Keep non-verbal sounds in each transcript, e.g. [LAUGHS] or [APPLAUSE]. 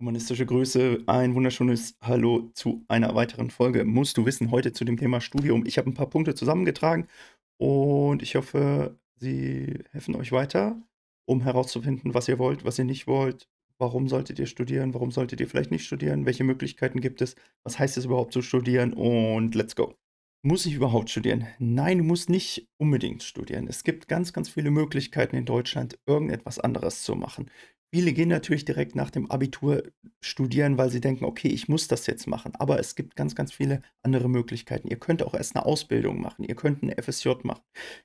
Humanistische Grüße, ein wunderschönes Hallo zu einer weiteren Folge. Musst du wissen, heute zu dem Thema Studium. Ich habe ein paar Punkte zusammengetragen und ich hoffe, sie helfen euch weiter, um herauszufinden, was ihr wollt, was ihr nicht wollt. Warum solltet ihr studieren? Warum solltet ihr vielleicht nicht studieren? Welche Möglichkeiten gibt es? Was heißt es überhaupt zu studieren? Und let's go. Muss ich überhaupt studieren? Nein, du musst nicht unbedingt studieren. Es gibt ganz, ganz viele Möglichkeiten in Deutschland, irgendetwas anderes zu machen. Viele gehen natürlich direkt nach dem Abitur studieren, weil sie denken, okay, ich muss das jetzt machen. Aber es gibt ganz, ganz viele andere Möglichkeiten. Ihr könnt auch erst eine Ausbildung machen, ihr könnt eine FSJ machen,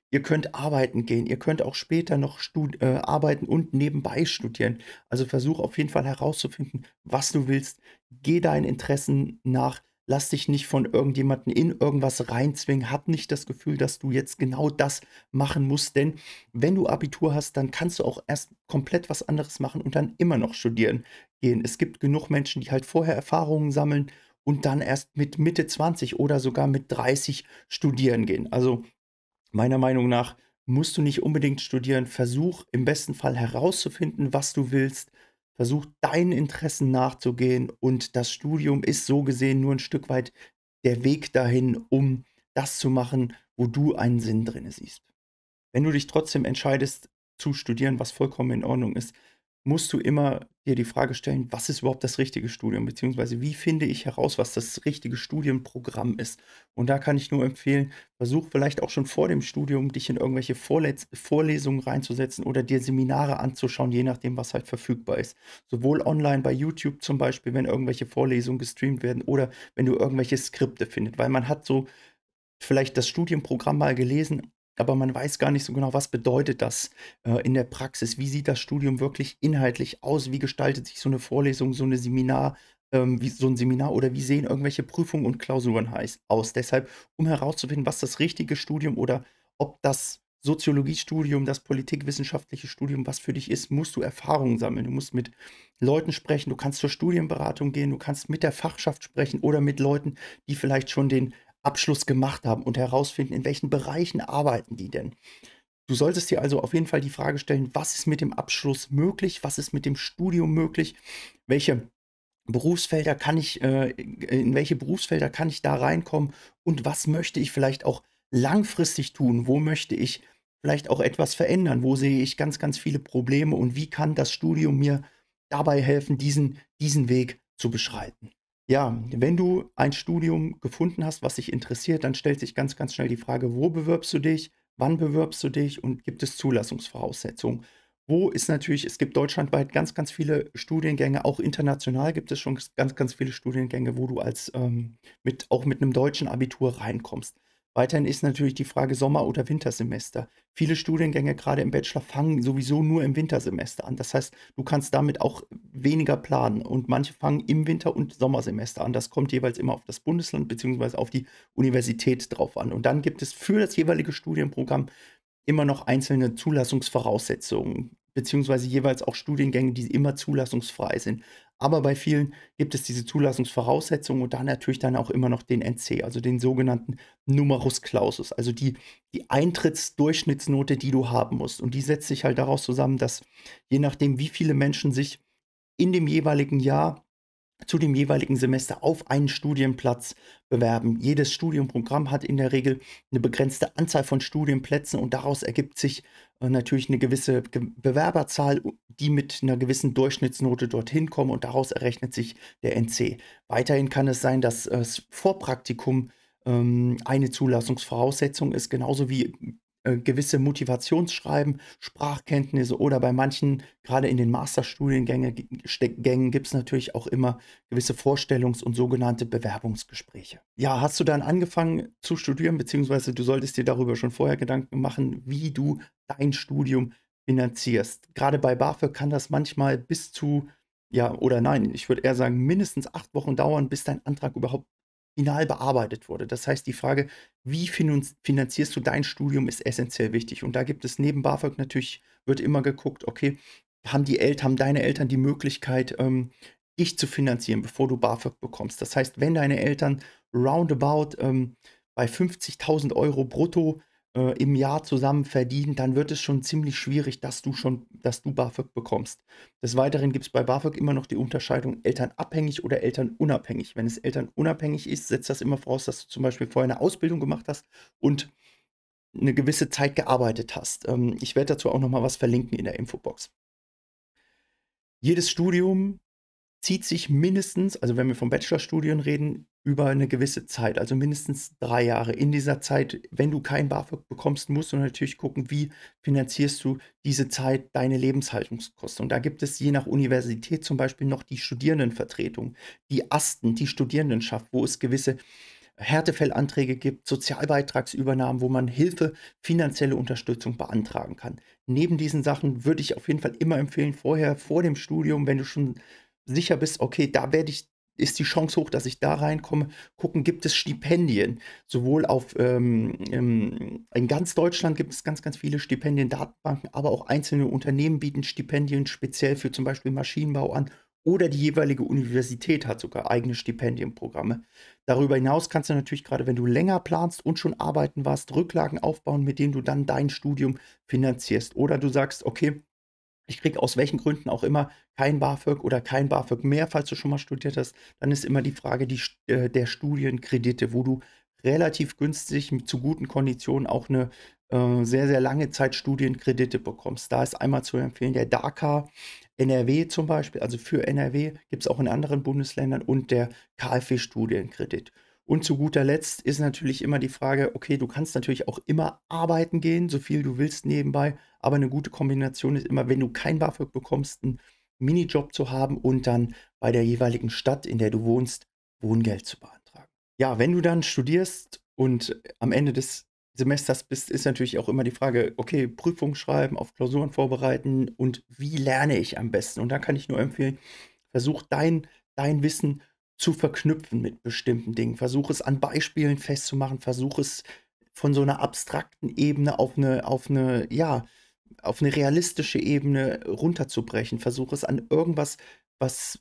ihr könnt arbeiten gehen, ihr könnt auch später noch äh, arbeiten und nebenbei studieren. Also versuch auf jeden Fall herauszufinden, was du willst. Geh deinen Interessen nach, lass dich nicht von irgendjemanden in irgendwas reinzwingen, hab nicht das Gefühl, dass du jetzt genau das machen musst, denn wenn du Abitur hast, dann kannst du auch erst komplett was anderes machen und dann immer noch studieren gehen. Es gibt genug Menschen, die halt vorher Erfahrungen sammeln und dann erst mit Mitte 20 oder sogar mit 30 studieren gehen. Also meiner Meinung nach musst du nicht unbedingt studieren. Versuch im besten Fall herauszufinden, was du willst versuch deinen Interessen nachzugehen und das Studium ist so gesehen nur ein Stück weit der Weg dahin, um das zu machen, wo du einen Sinn drin siehst. Wenn du dich trotzdem entscheidest zu studieren, was vollkommen in Ordnung ist, musst du immer dir die Frage stellen, was ist überhaupt das richtige Studium, beziehungsweise wie finde ich heraus, was das richtige Studienprogramm ist. Und da kann ich nur empfehlen, versuch vielleicht auch schon vor dem Studium, dich in irgendwelche Vorles Vorlesungen reinzusetzen oder dir Seminare anzuschauen, je nachdem, was halt verfügbar ist. Sowohl online bei YouTube zum Beispiel, wenn irgendwelche Vorlesungen gestreamt werden oder wenn du irgendwelche Skripte findest, weil man hat so vielleicht das Studienprogramm mal gelesen aber man weiß gar nicht so genau, was bedeutet das äh, in der Praxis? Wie sieht das Studium wirklich inhaltlich aus? Wie gestaltet sich so eine Vorlesung, so eine Seminar, ähm, wie, so ein Seminar oder wie sehen irgendwelche Prüfungen und Klausuren heiß, aus? Deshalb, um herauszufinden, was das richtige Studium oder ob das Soziologiestudium, das politikwissenschaftliche Studium, was für dich ist, musst du Erfahrungen sammeln. Du musst mit Leuten sprechen, du kannst zur Studienberatung gehen, du kannst mit der Fachschaft sprechen oder mit Leuten, die vielleicht schon den Abschluss gemacht haben und herausfinden, in welchen Bereichen arbeiten die denn. Du solltest dir also auf jeden Fall die Frage stellen, was ist mit dem Abschluss möglich, was ist mit dem Studium möglich, welche Berufsfelder kann ich, äh, in welche Berufsfelder kann ich da reinkommen und was möchte ich vielleicht auch langfristig tun, wo möchte ich vielleicht auch etwas verändern, wo sehe ich ganz, ganz viele Probleme und wie kann das Studium mir dabei helfen, diesen, diesen Weg zu beschreiten. Ja, wenn du ein Studium gefunden hast, was dich interessiert, dann stellt sich ganz, ganz schnell die Frage, wo bewirbst du dich, wann bewirbst du dich und gibt es Zulassungsvoraussetzungen? Wo ist natürlich, es gibt deutschlandweit ganz, ganz viele Studiengänge, auch international gibt es schon ganz, ganz viele Studiengänge, wo du als ähm, mit, auch mit einem deutschen Abitur reinkommst. Weiterhin ist natürlich die Frage Sommer- oder Wintersemester. Viele Studiengänge, gerade im Bachelor, fangen sowieso nur im Wintersemester an. Das heißt, du kannst damit auch weniger planen. Und manche fangen im Winter- und Sommersemester an. Das kommt jeweils immer auf das Bundesland bzw. auf die Universität drauf an. Und dann gibt es für das jeweilige Studienprogramm immer noch einzelne Zulassungsvoraussetzungen beziehungsweise jeweils auch Studiengänge, die immer zulassungsfrei sind. Aber bei vielen gibt es diese Zulassungsvoraussetzungen und da natürlich dann auch immer noch den NC, also den sogenannten Numerus Clausus, also die, die Eintrittsdurchschnittsnote, die du haben musst. Und die setzt sich halt daraus zusammen, dass je nachdem, wie viele Menschen sich in dem jeweiligen Jahr zu dem jeweiligen Semester auf einen Studienplatz bewerben. Jedes Studienprogramm hat in der Regel eine begrenzte Anzahl von Studienplätzen und daraus ergibt sich äh, natürlich eine gewisse Bewerberzahl, die mit einer gewissen Durchschnittsnote dorthin kommen und daraus errechnet sich der NC. Weiterhin kann es sein, dass das äh, Vorpraktikum ähm, eine Zulassungsvoraussetzung ist, genauso wie äh, gewisse Motivationsschreiben, Sprachkenntnisse oder bei manchen, gerade in den Masterstudiengängen, gibt es natürlich auch immer gewisse Vorstellungs- und sogenannte Bewerbungsgespräche. Ja, hast du dann angefangen zu studieren, beziehungsweise du solltest dir darüber schon vorher Gedanken machen, wie du dein Studium finanzierst. Gerade bei BAföG kann das manchmal bis zu ja, oder nein, ich würde eher sagen, mindestens acht Wochen dauern, bis dein Antrag überhaupt final bearbeitet wurde. Das heißt, die Frage, wie finanzierst du dein Studium, ist essentiell wichtig. Und da gibt es neben BAföG natürlich, wird immer geguckt, okay, haben die Eltern, haben deine Eltern die Möglichkeit, ähm, dich zu finanzieren, bevor du BAföG bekommst. Das heißt, wenn deine Eltern roundabout ähm, bei 50.000 Euro brutto äh, im Jahr zusammen verdienen, dann wird es schon ziemlich schwierig, dass du schon, dass du BAföG bekommst. Des Weiteren gibt es bei BAföG immer noch die Unterscheidung elternabhängig oder elternunabhängig. Wenn es elternunabhängig ist, setzt das immer voraus, dass du zum Beispiel vorher eine Ausbildung gemacht hast und eine gewisse Zeit gearbeitet hast. Ähm, ich werde dazu auch nochmal was verlinken in der Infobox. Jedes Studium zieht sich mindestens, also wenn wir von Bachelorstudien reden, über eine gewisse Zeit, also mindestens drei Jahre. In dieser Zeit, wenn du kein BAföG bekommst, musst du natürlich gucken, wie finanzierst du diese Zeit deine Lebenshaltungskosten. Und da gibt es je nach Universität zum Beispiel noch die Studierendenvertretung, die Asten, die Studierendenschaft, wo es gewisse Härtefellanträge gibt, Sozialbeitragsübernahmen, wo man Hilfe, finanzielle Unterstützung beantragen kann. Neben diesen Sachen würde ich auf jeden Fall immer empfehlen, vorher vor dem Studium, wenn du schon sicher bist, okay, da werde ich, ist die Chance hoch, dass ich da reinkomme, gucken, gibt es Stipendien. Sowohl auf ähm, in ganz Deutschland gibt es ganz, ganz viele Stipendien-Datenbanken, aber auch einzelne Unternehmen bieten Stipendien speziell für zum Beispiel Maschinenbau an oder die jeweilige Universität hat sogar eigene Stipendienprogramme. Darüber hinaus kannst du natürlich gerade, wenn du länger planst und schon arbeiten warst, Rücklagen aufbauen, mit denen du dann dein Studium finanzierst. Oder du sagst, okay, ich kriege aus welchen Gründen auch immer kein BAföG oder kein BAföG mehr, falls du schon mal studiert hast, dann ist immer die Frage die, äh, der Studienkredite, wo du relativ günstig zu guten Konditionen auch eine äh, sehr, sehr lange Zeit Studienkredite bekommst. Da ist einmal zu empfehlen der DACA NRW zum Beispiel, also für NRW gibt es auch in anderen Bundesländern und der KfW-Studienkredit. Und zu guter Letzt ist natürlich immer die Frage, okay, du kannst natürlich auch immer arbeiten gehen, so viel du willst nebenbei, aber eine gute Kombination ist immer, wenn du kein BAföG bekommst, einen Minijob zu haben und dann bei der jeweiligen Stadt, in der du wohnst, Wohngeld zu beantragen. Ja, wenn du dann studierst und am Ende des Semesters bist, ist natürlich auch immer die Frage, okay, Prüfung schreiben, auf Klausuren vorbereiten und wie lerne ich am besten? Und da kann ich nur empfehlen, versuch dein, dein Wissen zu verknüpfen mit bestimmten Dingen. Versuche es an Beispielen festzumachen, versuche es von so einer abstrakten Ebene auf eine, auf eine, ja, auf eine realistische Ebene runterzubrechen. Versuche es an irgendwas, was,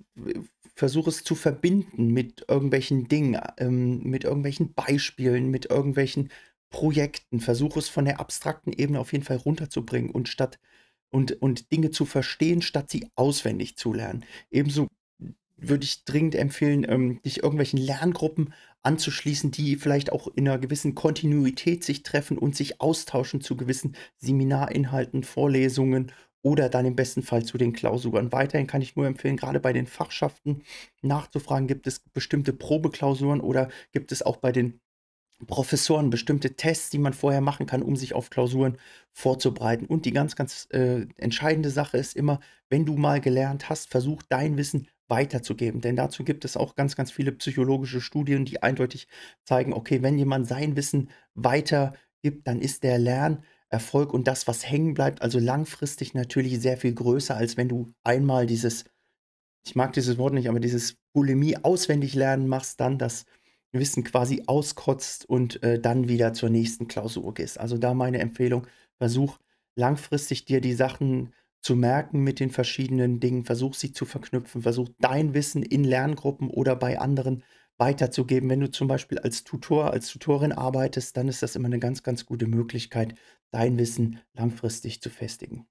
versuche es zu verbinden mit irgendwelchen Dingen, ähm, mit irgendwelchen Beispielen, mit irgendwelchen Projekten. Versuche es von der abstrakten Ebene auf jeden Fall runterzubringen und statt und, und Dinge zu verstehen, statt sie auswendig zu lernen. Ebenso würde ich dringend empfehlen, ähm, dich irgendwelchen Lerngruppen anzuschließen, die vielleicht auch in einer gewissen Kontinuität sich treffen und sich austauschen zu gewissen Seminarinhalten, Vorlesungen oder dann im besten Fall zu den Klausuren. Weiterhin kann ich nur empfehlen, gerade bei den Fachschaften nachzufragen, gibt es bestimmte Probeklausuren oder gibt es auch bei den Professoren bestimmte Tests, die man vorher machen kann, um sich auf Klausuren vorzubereiten. Und die ganz, ganz äh, entscheidende Sache ist immer, wenn du mal gelernt hast, versuch dein Wissen weiterzugeben. Denn dazu gibt es auch ganz, ganz viele psychologische Studien, die eindeutig zeigen, okay, wenn jemand sein Wissen weitergibt, dann ist der Lernerfolg und das, was hängen bleibt, also langfristig natürlich sehr viel größer, als wenn du einmal dieses, ich mag dieses Wort nicht, aber dieses Bulimie auswendig lernen machst, dann das Wissen quasi auskotzt und äh, dann wieder zur nächsten Klausur gehst. Also da meine Empfehlung, versuch langfristig dir die Sachen zu merken mit den verschiedenen Dingen, versuch sie zu verknüpfen, versuch dein Wissen in Lerngruppen oder bei anderen weiterzugeben. Wenn du zum Beispiel als Tutor, als Tutorin arbeitest, dann ist das immer eine ganz, ganz gute Möglichkeit, dein Wissen langfristig zu festigen.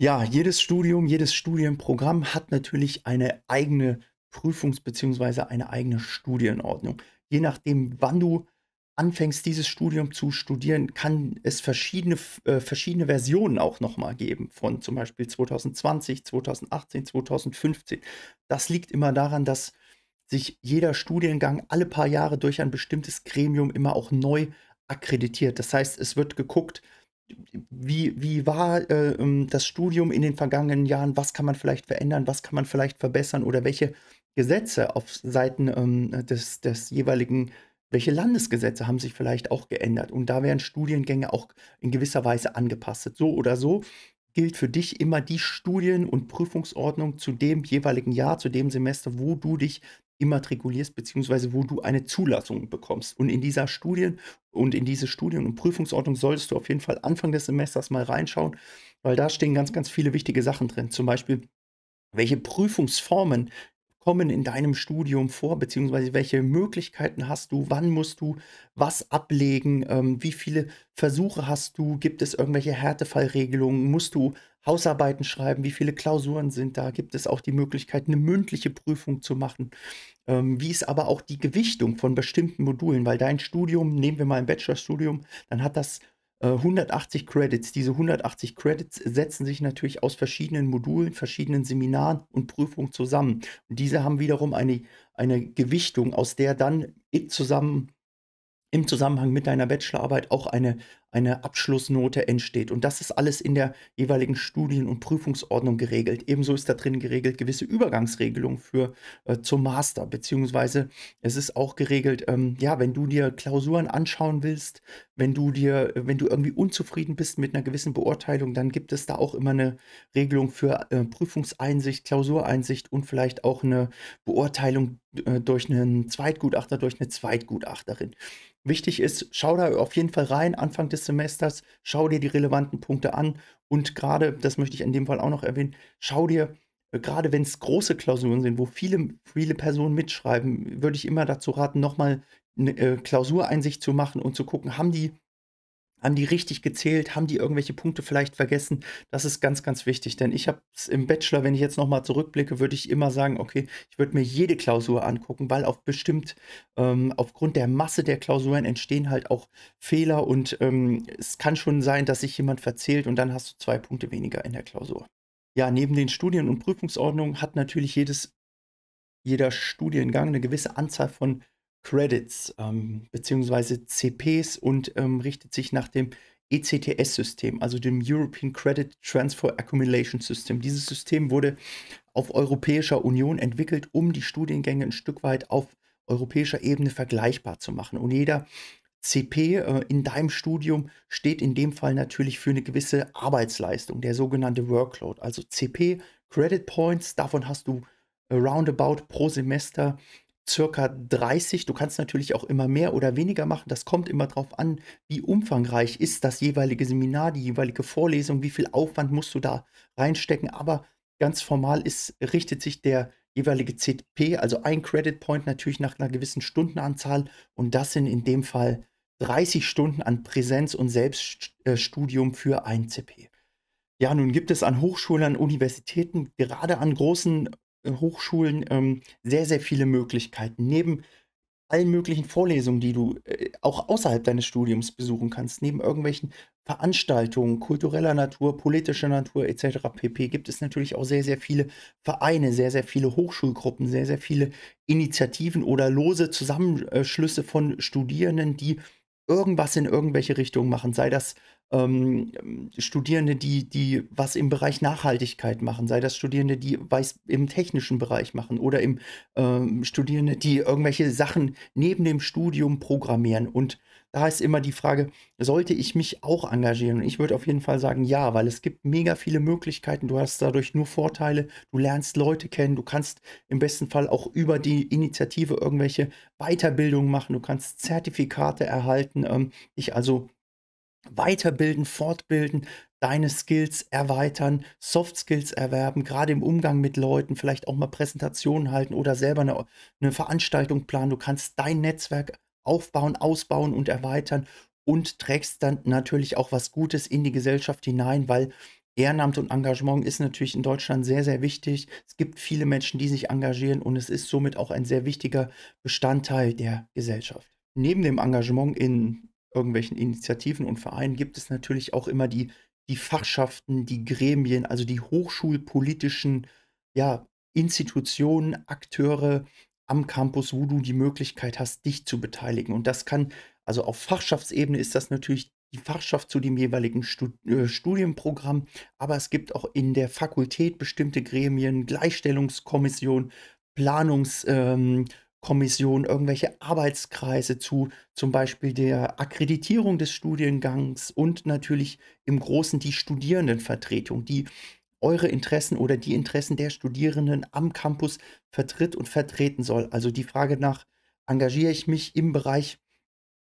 Ja, jedes Studium, jedes Studienprogramm hat natürlich eine eigene Prüfungs- bzw. eine eigene Studienordnung. Je nachdem, wann du anfängst, dieses Studium zu studieren, kann es verschiedene, äh, verschiedene Versionen auch nochmal geben, von zum Beispiel 2020, 2018, 2015. Das liegt immer daran, dass sich jeder Studiengang alle paar Jahre durch ein bestimmtes Gremium immer auch neu akkreditiert. Das heißt, es wird geguckt, wie, wie war äh, ähm, das Studium in den vergangenen Jahren, was kann man vielleicht verändern, was kann man vielleicht verbessern oder welche Gesetze auf Seiten ähm, des, des jeweiligen welche Landesgesetze haben sich vielleicht auch geändert? Und da werden Studiengänge auch in gewisser Weise angepasst. So oder so gilt für dich immer die Studien- und Prüfungsordnung zu dem jeweiligen Jahr, zu dem Semester, wo du dich immatrikulierst, beziehungsweise wo du eine Zulassung bekommst. Und in dieser Studien- und in diese Studien- und Prüfungsordnung solltest du auf jeden Fall Anfang des Semesters mal reinschauen, weil da stehen ganz, ganz viele wichtige Sachen drin. Zum Beispiel, welche Prüfungsformen kommen in deinem Studium vor, beziehungsweise welche Möglichkeiten hast du, wann musst du was ablegen, ähm, wie viele Versuche hast du, gibt es irgendwelche Härtefallregelungen, musst du Hausarbeiten schreiben, wie viele Klausuren sind da, gibt es auch die Möglichkeit, eine mündliche Prüfung zu machen, ähm, wie ist aber auch die Gewichtung von bestimmten Modulen, weil dein Studium, nehmen wir mal ein Bachelorstudium, dann hat das 180 äh, Credits. Diese 180 Credits setzen sich natürlich aus verschiedenen Modulen, verschiedenen Seminaren und Prüfungen zusammen. Und diese haben wiederum eine, eine Gewichtung, aus der dann zusammen, im Zusammenhang mit deiner Bachelorarbeit auch eine, eine Abschlussnote entsteht. Und das ist alles in der jeweiligen Studien- und Prüfungsordnung geregelt. Ebenso ist da drin geregelt gewisse Übergangsregelungen für äh, zum Master, beziehungsweise es ist auch geregelt, ähm, ja, wenn du dir Klausuren anschauen willst, wenn du dir, wenn du irgendwie unzufrieden bist mit einer gewissen Beurteilung, dann gibt es da auch immer eine Regelung für äh, Prüfungseinsicht, Klausureinsicht und vielleicht auch eine Beurteilung äh, durch einen Zweitgutachter, durch eine Zweitgutachterin. Wichtig ist, schau da auf jeden Fall rein. Anfang des des Semesters. Schau dir die relevanten Punkte an und gerade, das möchte ich in dem Fall auch noch erwähnen, schau dir äh, gerade wenn es große Klausuren sind, wo viele, viele Personen mitschreiben, würde ich immer dazu raten, nochmal eine äh, Klausureinsicht zu machen und zu gucken, haben die haben die richtig gezählt? Haben die irgendwelche Punkte vielleicht vergessen? Das ist ganz, ganz wichtig, denn ich habe es im Bachelor, wenn ich jetzt nochmal zurückblicke, würde ich immer sagen, okay, ich würde mir jede Klausur angucken, weil auf bestimmt ähm, aufgrund der Masse der Klausuren entstehen halt auch Fehler und ähm, es kann schon sein, dass sich jemand verzählt und dann hast du zwei Punkte weniger in der Klausur. Ja, neben den Studien- und Prüfungsordnungen hat natürlich jedes jeder Studiengang eine gewisse Anzahl von Credits ähm, bzw. CPs und ähm, richtet sich nach dem ECTS-System, also dem European Credit Transfer Accumulation System. Dieses System wurde auf europäischer Union entwickelt, um die Studiengänge ein Stück weit auf europäischer Ebene vergleichbar zu machen. Und jeder CP äh, in deinem Studium steht in dem Fall natürlich für eine gewisse Arbeitsleistung, der sogenannte Workload. Also CP, Credit Points, davon hast du äh, roundabout pro Semester circa 30. Du kannst natürlich auch immer mehr oder weniger machen. Das kommt immer darauf an, wie umfangreich ist das jeweilige Seminar, die jeweilige Vorlesung, wie viel Aufwand musst du da reinstecken. Aber ganz formal ist, richtet sich der jeweilige CP, also ein Credit Point natürlich nach einer gewissen Stundenanzahl. Und das sind in dem Fall 30 Stunden an Präsenz- und Selbststudium äh, für ein CP. Ja, nun gibt es an Hochschulen, an Universitäten, gerade an großen äh, Hochschulen ähm, sehr, sehr viele Möglichkeiten. Neben allen möglichen Vorlesungen, die du äh, auch außerhalb deines Studiums besuchen kannst, neben irgendwelchen Veranstaltungen kultureller Natur, politischer Natur etc. pp. gibt es natürlich auch sehr, sehr viele Vereine, sehr, sehr viele Hochschulgruppen, sehr, sehr viele Initiativen oder lose Zusammenschlüsse von Studierenden, die irgendwas in irgendwelche Richtungen machen, sei das ähm, Studierende, die, die was im Bereich Nachhaltigkeit machen, sei das Studierende, die was im technischen Bereich machen oder im ähm, Studierende, die irgendwelche Sachen neben dem Studium programmieren und da ist immer die Frage, sollte ich mich auch engagieren? Und ich würde auf jeden Fall sagen, ja, weil es gibt mega viele Möglichkeiten. Du hast dadurch nur Vorteile. Du lernst Leute kennen. Du kannst im besten Fall auch über die Initiative irgendwelche Weiterbildungen machen. Du kannst Zertifikate erhalten, ähm, dich also weiterbilden, fortbilden, deine Skills erweitern, Soft Skills erwerben, gerade im Umgang mit Leuten, vielleicht auch mal Präsentationen halten oder selber eine, eine, Veranstaltung planen. Du kannst dein Netzwerk aufbauen, ausbauen und erweitern und trägst dann natürlich auch was Gutes in die Gesellschaft hinein, weil Ehrenamt und Engagement ist natürlich in Deutschland sehr, sehr wichtig. Es gibt viele Menschen, die sich engagieren und es ist somit auch ein sehr wichtiger Bestandteil der Gesellschaft. Neben dem Engagement in irgendwelchen Initiativen und Vereinen gibt es natürlich auch immer die, die Fachschaften, die Gremien, also die hochschulpolitischen ja, Institutionen, Akteure, am Campus, wo du die Möglichkeit hast, dich zu beteiligen. Und das kann, also auf Fachschaftsebene ist das natürlich die Fachschaft zu dem jeweiligen äh, Studienprogramm, aber es gibt auch in der Fakultät bestimmte Gremien, Gleichstellungskommission, Planungskommission, ähm, irgendwelche Arbeitskreise zu zum Beispiel der Akkreditierung des Studiengangs und natürlich im Großen die Studierendenvertretung, die eure Interessen oder die Interessen der Studierenden am Campus vertritt und vertreten soll. Also die Frage nach, engagiere ich mich im Bereich,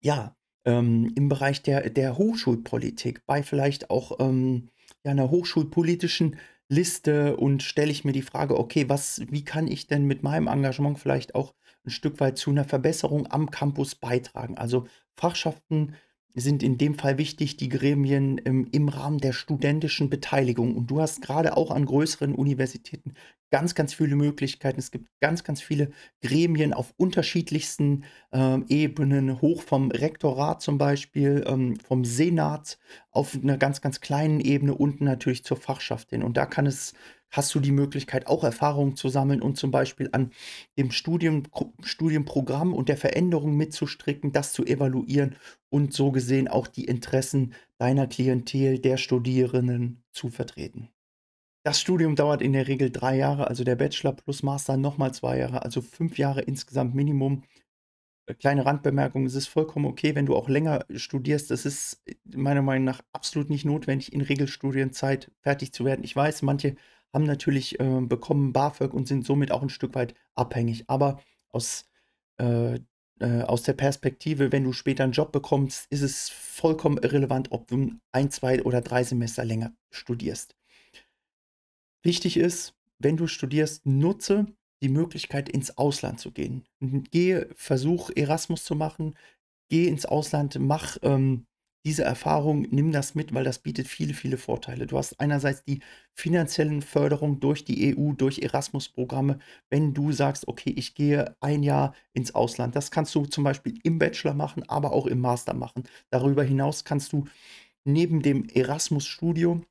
ja, ähm, im Bereich der, der Hochschulpolitik, bei vielleicht auch ähm, ja, einer hochschulpolitischen Liste und stelle ich mir die Frage, okay, was, wie kann ich denn mit meinem Engagement vielleicht auch ein Stück weit zu einer Verbesserung am Campus beitragen? Also Fachschaften sind in dem Fall wichtig die Gremien im, ähm, im Rahmen der studentischen Beteiligung. Und du hast gerade auch an größeren Universitäten ganz, ganz viele Möglichkeiten. Es gibt ganz, ganz viele Gremien auf unterschiedlichsten äh, Ebenen, hoch vom Rektorat zum Beispiel, ähm, vom Senat auf einer ganz, ganz kleinen Ebene unten natürlich zur Fachschaft hin. Und da kann es hast du die Möglichkeit, auch Erfahrungen zu sammeln und zum Beispiel an dem Studium, Studienprogramm und der Veränderung mitzustricken, das zu evaluieren und so gesehen auch die Interessen deiner Klientel, der Studierenden zu vertreten. Das Studium dauert in der Regel drei Jahre, also der Bachelor plus Master nochmal zwei Jahre, also fünf Jahre insgesamt Minimum. Äh, kleine Randbemerkung, es ist vollkommen okay, wenn du auch länger studierst. Es ist äh, meiner Meinung nach absolut nicht notwendig, in Regelstudienzeit fertig zu werden. Ich weiß, manche haben natürlich äh, bekommen BAföG und sind somit auch ein Stück weit abhängig. Aber aus, äh, äh, aus der Perspektive, wenn du später einen Job bekommst, ist es vollkommen irrelevant, ob du ein, zwei oder drei Semester länger studierst. Wichtig ist, wenn du studierst, nutze die Möglichkeit, ins Ausland zu gehen. Geh, versuch Erasmus zu machen, geh ins Ausland, mach ähm, diese Erfahrung, nimm das mit, weil das bietet viele, viele Vorteile. Du hast einerseits die finanziellen Förderung durch die EU, durch Erasmus-Programme, wenn du sagst, okay, ich gehe ein Jahr ins Ausland. Das kannst du zum Beispiel im Bachelor machen, aber auch im Master machen. Darüber hinaus kannst du neben dem Erasmus-Studium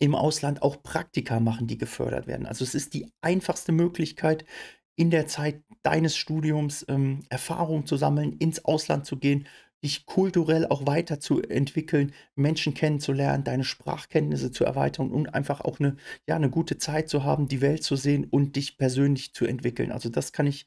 im Ausland auch Praktika machen, die gefördert werden. Also es ist die einfachste Möglichkeit, in der Zeit deines Studiums ähm, Erfahrung zu sammeln, ins Ausland zu gehen dich kulturell auch weiterzuentwickeln, Menschen kennenzulernen, deine Sprachkenntnisse zu erweitern und einfach auch eine, ja, eine gute Zeit zu haben, die Welt zu sehen und dich persönlich zu entwickeln. Also das kann ich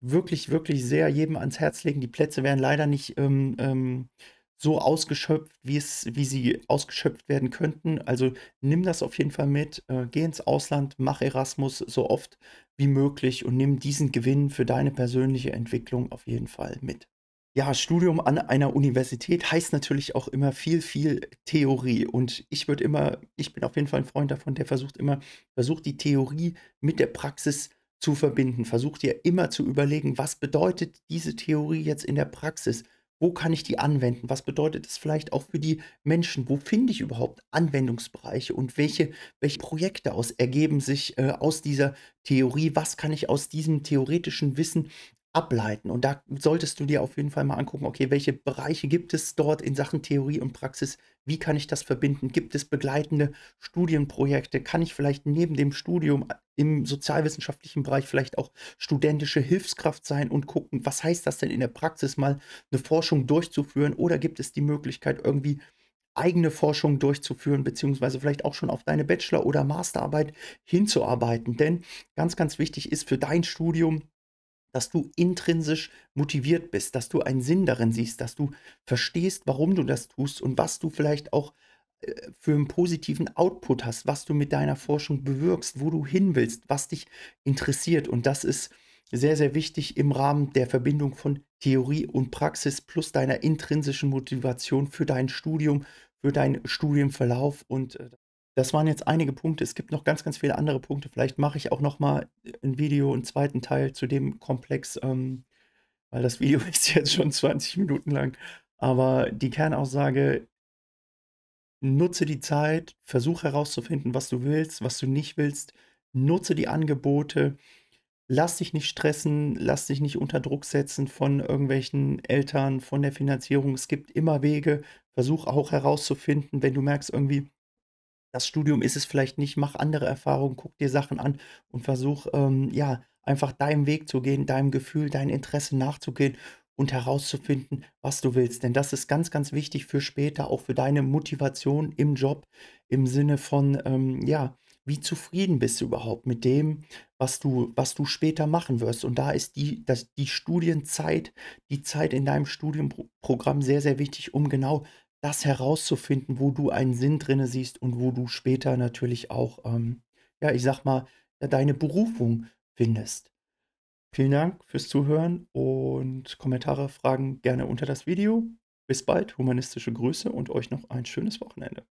wirklich, wirklich sehr jedem ans Herz legen. Die Plätze werden leider nicht ähm, ähm, so ausgeschöpft, wie, es, wie sie ausgeschöpft werden könnten. Also nimm das auf jeden Fall mit, äh, geh ins Ausland, mach Erasmus so oft wie möglich und nimm diesen Gewinn für deine persönliche Entwicklung auf jeden Fall mit. Ja, Studium an einer Universität heißt natürlich auch immer viel, viel Theorie. Und ich würde immer, ich bin auf jeden Fall ein Freund davon, der versucht immer, versucht die Theorie mit der Praxis zu verbinden. Versucht ja immer zu überlegen, was bedeutet diese Theorie jetzt in der Praxis? Wo kann ich die anwenden? Was bedeutet es vielleicht auch für die Menschen? Wo finde ich überhaupt Anwendungsbereiche und welche, welche Projekte aus ergeben sich äh, aus dieser Theorie? Was kann ich aus diesem theoretischen Wissen ableiten. Und da solltest du dir auf jeden Fall mal angucken, okay, welche Bereiche gibt es dort in Sachen Theorie und Praxis? Wie kann ich das verbinden? Gibt es begleitende Studienprojekte? Kann ich vielleicht neben dem Studium im sozialwissenschaftlichen Bereich vielleicht auch studentische Hilfskraft sein und gucken, was heißt das denn in der Praxis mal eine Forschung durchzuführen? Oder gibt es die Möglichkeit irgendwie eigene Forschung durchzuführen, beziehungsweise vielleicht auch schon auf deine Bachelor- oder Masterarbeit hinzuarbeiten. Denn ganz, ganz wichtig ist für dein Studium, dass du intrinsisch motiviert bist, dass du einen Sinn darin siehst, dass du verstehst, warum du das tust und was du vielleicht auch äh, für einen positiven Output hast, was du mit deiner Forschung bewirkst, wo du hin willst, was dich interessiert. Und das ist sehr, sehr wichtig im Rahmen der Verbindung von Theorie und Praxis plus deiner intrinsischen Motivation für dein Studium, für deinen Studienverlauf. Und äh, das waren jetzt einige Punkte. Es gibt noch ganz, ganz viele andere Punkte. Vielleicht mache ich auch noch mal ein Video, einen zweiten Teil zu dem Komplex, ähm, weil das Video [LAUGHS] ist jetzt schon 20 Minuten lang. Aber die Kernaussage, nutze die Zeit, versuch herauszufinden, was du willst, was du nicht willst, nutze die Angebote, lass dich nicht stressen, lass dich nicht unter Druck setzen von irgendwelchen Eltern, von der Finanzierung. Es gibt immer Wege, versuch auch herauszufinden, wenn du merkst irgendwie, das Studium ist es vielleicht nicht, mach andere Erfahrungen, guck dir Sachen an und versuch, ähm, ja, einfach deinem Weg zu gehen, deinem Gefühl, deinem Interesse nachzugehen und herauszufinden, was du willst. Denn das ist ganz, ganz wichtig für später, auch für deine Motivation im Job, im Sinne von, ähm, ja, wie zufrieden bist du überhaupt mit dem, was du, was du später machen wirst. Und da ist die, das, die Studienzeit, die Zeit in deinem Studienprogramm sehr, sehr wichtig, um genau das herauszufinden, wo du einen Sinn drinne siehst und wo du später natürlich auch, ähm, ja, ich sag mal, deine Berufung findest. Vielen Dank fürs Zuhören und Kommentare, Fragen gerne unter das Video. Bis bald, humanistische Grüße und euch noch ein schönes Wochenende.